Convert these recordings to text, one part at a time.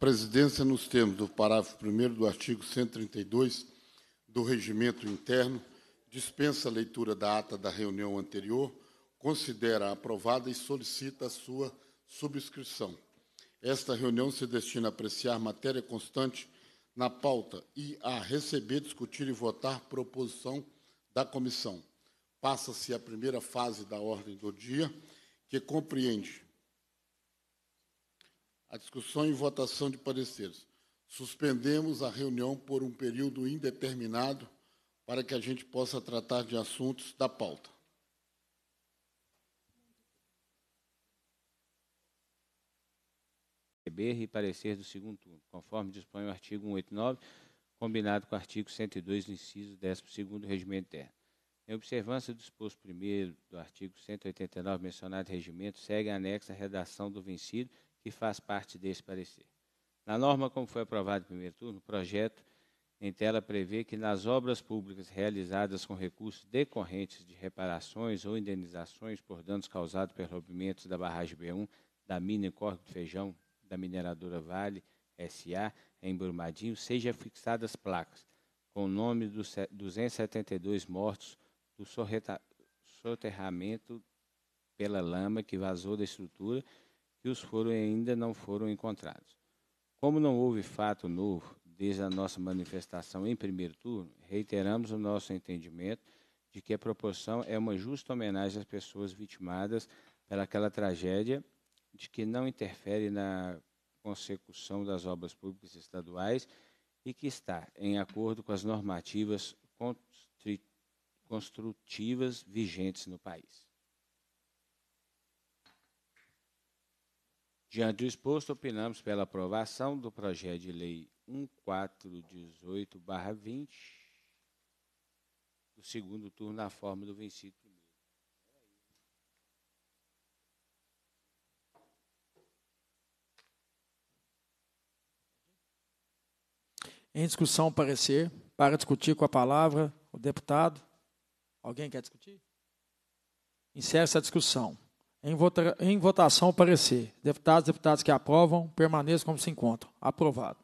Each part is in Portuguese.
presidência, nos termos do parágrafo 1 do artigo 132 do Regimento Interno, dispensa a leitura da ata da reunião anterior, considera aprovada e solicita a sua subscrição. Esta reunião se destina a apreciar matéria constante na pauta e a receber, discutir e votar proposição da comissão. Passa-se a primeira fase da ordem do dia, que compreende a discussão e votação de pareceres. Suspendemos a reunião por um período indeterminado para que a gente possa tratar de assuntos da pauta. e parecer do segundo turno, conforme dispõe o artigo 189, combinado com o artigo 102, inciso 12 do Regimento Interno. Em observância do disposto primeiro do artigo 189 mencionado regimento, segue anexa a redação do vencido que faz parte desse parecer. Na norma, como foi aprovado em primeiro turno, o projeto em tela prevê que nas obras públicas realizadas com recursos decorrentes de reparações ou indenizações por danos causados pelos rompimento da barragem B1, da mina Córrego do Feijão, da mineradora Vale SA, em Brumadinho, sejam fixadas placas com o nome dos 272 mortos do soterramento pela lama que vazou da estrutura que os foram ainda não foram encontrados. Como não houve fato novo desde a nossa manifestação em primeiro turno, reiteramos o nosso entendimento de que a proporção é uma justa homenagem às pessoas vitimadas pelaquela tragédia, de que não interfere na consecução das obras públicas estaduais e que está em acordo com as normativas construtivas vigentes no país. Diante do exposto, opinamos pela aprovação do projeto de lei 1418-20, do segundo turno, na forma do vencido primeiro. Em discussão, parecer. Para discutir com a palavra, o deputado. Alguém quer discutir? Encerra essa discussão. Em, vota, em votação, parecer. Deputados e deputadas que aprovam, permaneçam como se encontram. Aprovado.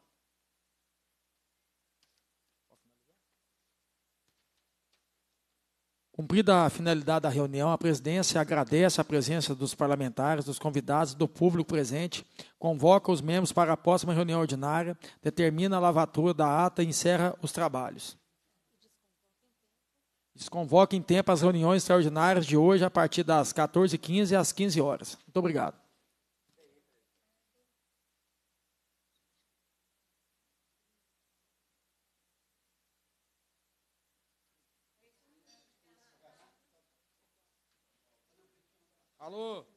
Cumprida a finalidade da reunião, a presidência agradece a presença dos parlamentares, dos convidados e do público presente, convoca os membros para a próxima reunião ordinária, determina a lavatura da ata e encerra os trabalhos. Desconvoque em tempo as reuniões extraordinárias de hoje a partir das 14h15 às 15 horas. Muito obrigado. Alô?